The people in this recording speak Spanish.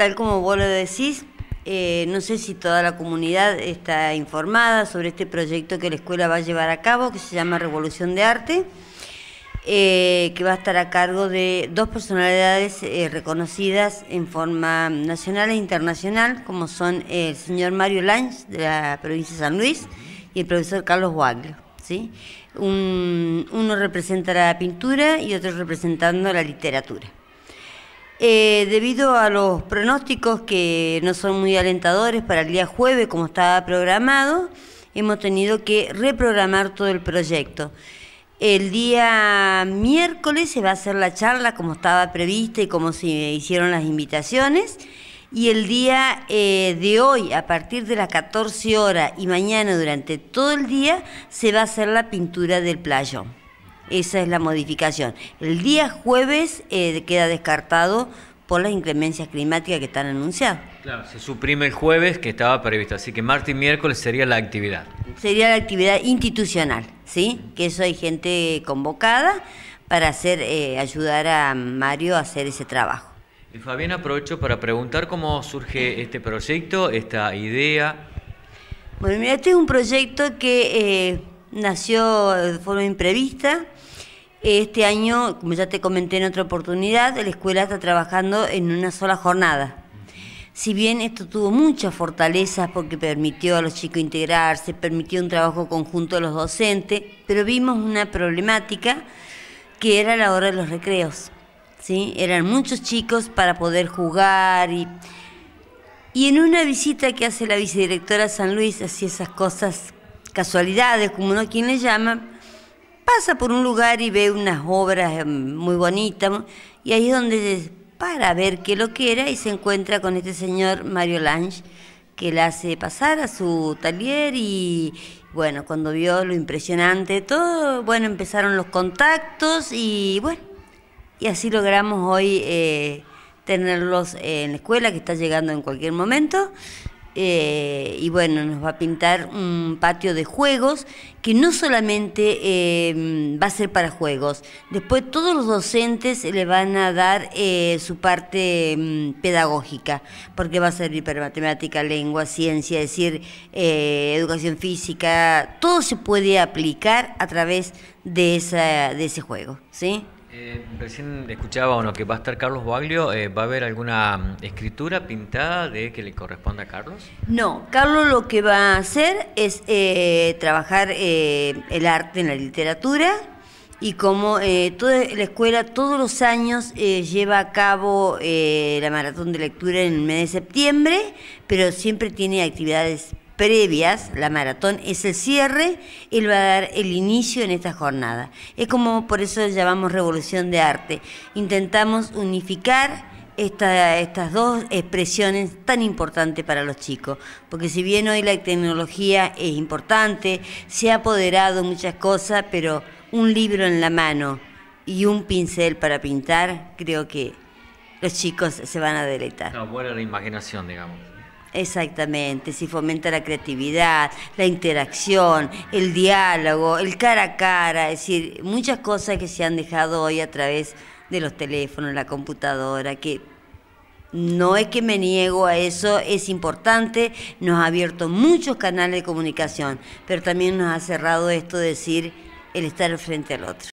tal como vos lo decís, eh, no sé si toda la comunidad está informada sobre este proyecto que la escuela va a llevar a cabo, que se llama Revolución de Arte, eh, que va a estar a cargo de dos personalidades eh, reconocidas en forma nacional e internacional, como son el señor Mario Lange de la provincia de San Luis y el profesor Carlos Waglio. ¿sí? uno representa la pintura y otro representando la literatura. Eh, debido a los pronósticos que no son muy alentadores para el día jueves, como estaba programado, hemos tenido que reprogramar todo el proyecto. El día miércoles se va a hacer la charla como estaba prevista y como se hicieron las invitaciones. Y el día eh, de hoy, a partir de las 14 horas y mañana durante todo el día, se va a hacer la pintura del playón. Esa es la modificación. El día jueves eh, queda descartado por las inclemencias climáticas que están anunciadas. Claro, se suprime el jueves que estaba previsto, así que martes y miércoles sería la actividad. Sería la actividad institucional, ¿sí? Que eso hay gente convocada para hacer, eh, ayudar a Mario a hacer ese trabajo. Y eh, Fabián, aprovecho para preguntar cómo surge este proyecto, esta idea. Bueno, mira, este es un proyecto que nació de forma imprevista. Este año, como ya te comenté en otra oportunidad, la escuela está trabajando en una sola jornada. Si bien esto tuvo muchas fortalezas porque permitió a los chicos integrarse, permitió un trabajo conjunto de los docentes, pero vimos una problemática que era la hora de los recreos. ¿sí? Eran muchos chicos para poder jugar y, y en una visita que hace la vicedirectora San Luis, así esas cosas casualidades, como no quien le llama, pasa por un lugar y ve unas obras em, muy bonitas y ahí es donde para ver qué lo que era y se encuentra con este señor Mario Lange que le hace pasar a su taller y bueno, cuando vio lo impresionante de todo, bueno, empezaron los contactos y bueno, y así logramos hoy eh, tenerlos en la escuela que está llegando en cualquier momento eh, y bueno, nos va a pintar un patio de juegos que no solamente eh, va a ser para juegos, después todos los docentes le van a dar eh, su parte mm, pedagógica, porque va a ser para matemática, lengua, ciencia, es decir, educación física, todo se puede aplicar a través de, de ese juego, ¿sí? Eh, recién escuchaba uno que va a estar Carlos Baglio. Eh, ¿Va a haber alguna mm, escritura pintada de que le corresponda a Carlos? No, Carlos lo que va a hacer es eh, trabajar el arte en la literatura y como toda la escuela todos los años lleva a cabo la maratón de lectura en el mes de septiembre, pero siempre tiene actividades previas, la maratón es el cierre, él va a dar el inicio en esta jornada. Es como por eso llamamos revolución de arte. Intentamos unificar esta, estas dos expresiones tan importantes para los chicos, porque si bien hoy la tecnología es importante, se ha apoderado muchas cosas, pero un libro en la mano y un pincel para pintar, creo que los chicos se van a deleitar. No, la imaginación, digamos. Exactamente, si fomenta la creatividad, la interacción, el diálogo, el cara a cara, es decir, muchas cosas que se han dejado hoy a través de los teléfonos, la computadora, que no es que me niego a eso, es importante, nos ha abierto muchos canales de comunicación, pero también nos ha cerrado esto de decir el estar frente al otro.